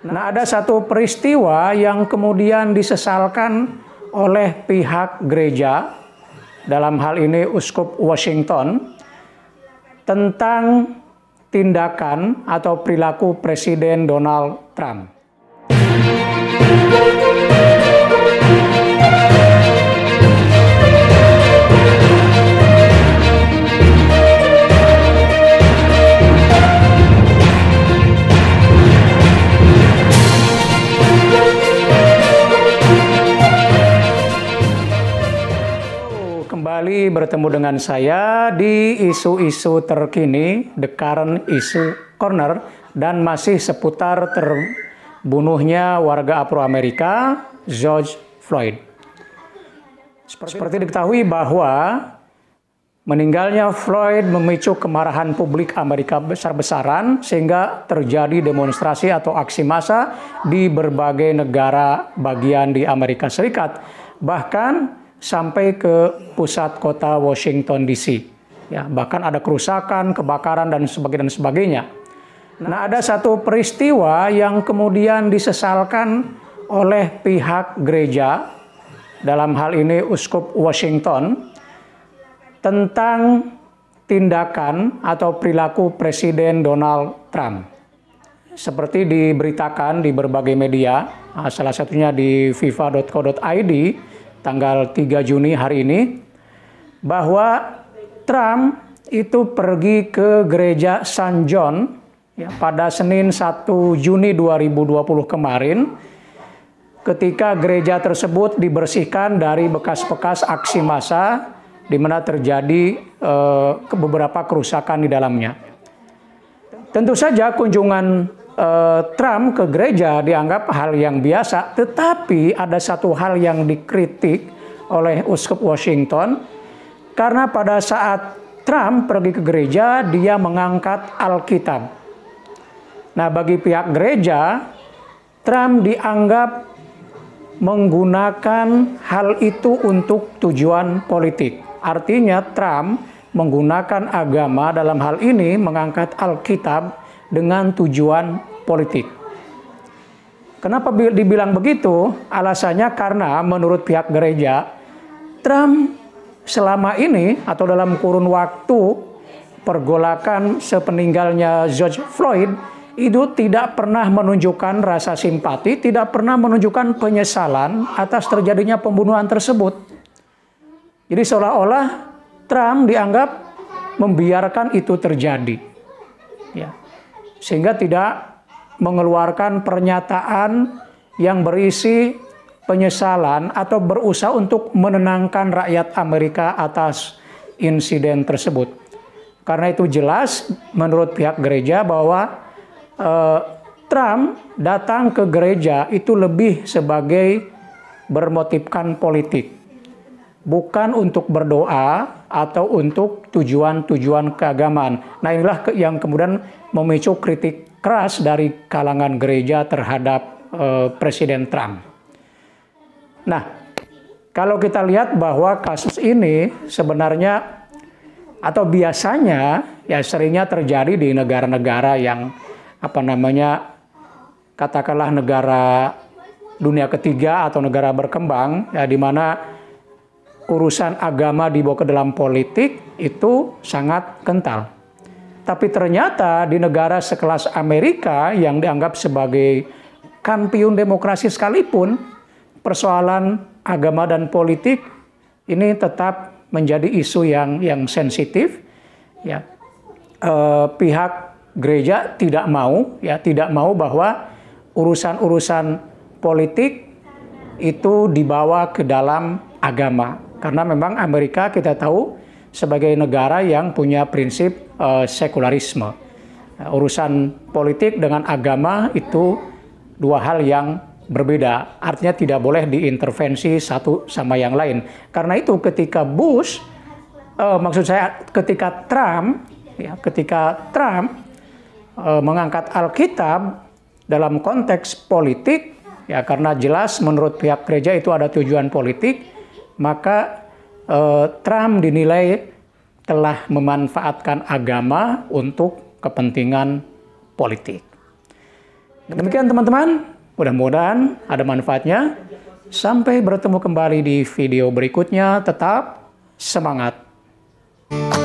Nah, ada satu peristiwa yang kemudian disesalkan oleh pihak gereja, dalam hal ini Uskup Washington, tentang tindakan atau perilaku Presiden Donald Trump. kembali bertemu dengan saya di isu-isu terkini, The Current Issue Corner, dan masih seputar terbunuhnya warga Afro-Amerika, George Floyd. Seperti, Seperti diketahui bahwa meninggalnya Floyd memicu kemarahan publik Amerika besar-besaran sehingga terjadi demonstrasi atau aksi massa di berbagai negara bagian di Amerika Serikat. Bahkan sampai ke pusat kota Washington DC. Ya, bahkan ada kerusakan, kebakaran dan sebagainya dan sebagainya. Nah, ada satu peristiwa yang kemudian disesalkan oleh pihak gereja dalam hal ini uskup Washington tentang tindakan atau perilaku Presiden Donald Trump. Seperti diberitakan di berbagai media, salah satunya di fifa.co.id, tanggal 3 Juni hari ini bahwa Trump itu pergi ke gereja San John ya, pada Senin 1 Juni 2020 kemarin ketika gereja tersebut dibersihkan dari bekas-bekas aksi massa di mana terjadi eh, beberapa kerusakan di dalamnya. Tentu saja kunjungan Eh, Trump ke gereja dianggap hal yang biasa, tetapi ada satu hal yang dikritik oleh Uskup Washington karena pada saat Trump pergi ke gereja dia mengangkat Alkitab. Nah, bagi pihak gereja, Trump dianggap menggunakan hal itu untuk tujuan politik. Artinya Trump menggunakan agama dalam hal ini mengangkat Alkitab dengan tujuan politik. Kenapa dibilang begitu? Alasannya karena menurut pihak gereja, Trump selama ini atau dalam kurun waktu pergolakan sepeninggalnya George Floyd itu tidak pernah menunjukkan rasa simpati, tidak pernah menunjukkan penyesalan atas terjadinya pembunuhan tersebut. Jadi seolah-olah Trump dianggap membiarkan itu terjadi. Ya sehingga tidak mengeluarkan pernyataan yang berisi penyesalan atau berusaha untuk menenangkan rakyat Amerika atas insiden tersebut. Karena itu jelas menurut pihak gereja bahwa eh, Trump datang ke gereja itu lebih sebagai bermotifkan politik bukan untuk berdoa atau untuk tujuan-tujuan keagamaan. Nah, inilah yang kemudian memicu kritik keras dari kalangan gereja terhadap eh, Presiden Trump. Nah, kalau kita lihat bahwa kasus ini sebenarnya atau biasanya ya seringnya terjadi di negara-negara yang apa namanya katakanlah negara dunia ketiga atau negara berkembang ya di mana urusan agama dibawa ke dalam politik itu sangat kental. Tapi ternyata di negara sekelas Amerika yang dianggap sebagai kampiun demokrasi sekalipun, persoalan agama dan politik ini tetap menjadi isu yang yang sensitif. Ya, e, pihak gereja tidak mau, ya tidak mau bahwa urusan-urusan politik itu dibawa ke dalam agama karena memang Amerika kita tahu sebagai negara yang punya prinsip uh, sekularisme. Uh, urusan politik dengan agama itu dua hal yang berbeda. Artinya tidak boleh diintervensi satu sama yang lain. Karena itu ketika Bush, uh, maksud saya ketika Trump, ya, ketika Trump uh, mengangkat Alkitab dalam konteks politik, ya karena jelas menurut pihak gereja itu ada tujuan politik maka eh, Trump dinilai telah memanfaatkan agama untuk kepentingan politik. Demikian teman-teman, mudah-mudahan ada manfaatnya. Sampai bertemu kembali di video berikutnya, tetap semangat.